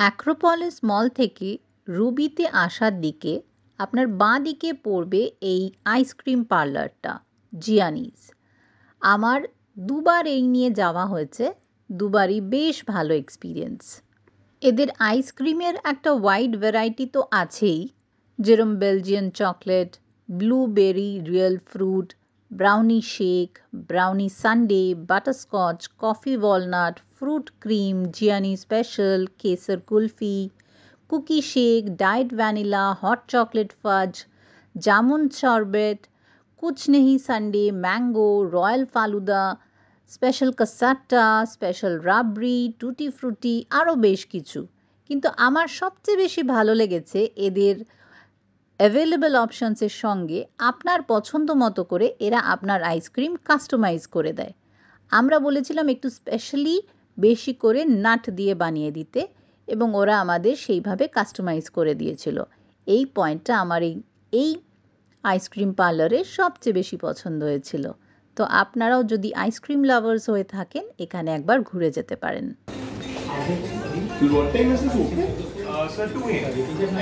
Acropolis মল থেকে রুবিতে আসার দিকে আপনার বাঁ দিকে পড়বে এই আইসক্রিম পার্লারটা জিয়ানিস আমার দুবার এই নিয়ে যাওয়া হয়েছে দুবারই বেশ ভালো এক্সপিরিয়েন্স এদের আইসক্রিমের একটা ওয়াইড ভ্যারাইটি তো আছেই যেরম Belgian chocolate blueberry real fruit brownie shake brownie sundae butterscotch coffee walnut fruit cream Giani special kesar kulfi cookie shake diet vanilla hot chocolate fudge jamun sherbet কুচনেহি sundae mango royal falooda special cassata special rabri tutti frutti আরও বেশ কিছু কিন্তু আমার সবচেয়ে বেশি ভালো লেগেছে এদের অ্যাভেলেবেল অপশনসের সঙ্গে আপনার পছন্দ মতো করে এরা আপনার আইসক্রিম কাস্টমাইজ করে দেয় আমরা বলেছিলাম একটু স্পেশালি বেশি করে নাট দিয়ে বানিয়ে দিতে এবং ওরা আমাদের সেইভাবে কাস্টমাইজ করে দিয়েছিল এই পয়েন্টটা আমার এই এই আইসক্রিম পার্লারে সবচেয়ে বেশি পছন্দ হয়েছিল তো আপনারাও যদি আইসক্রিম লাভার্স হয়ে থাকেন এখানে একবার ঘুরে যেতে পারেন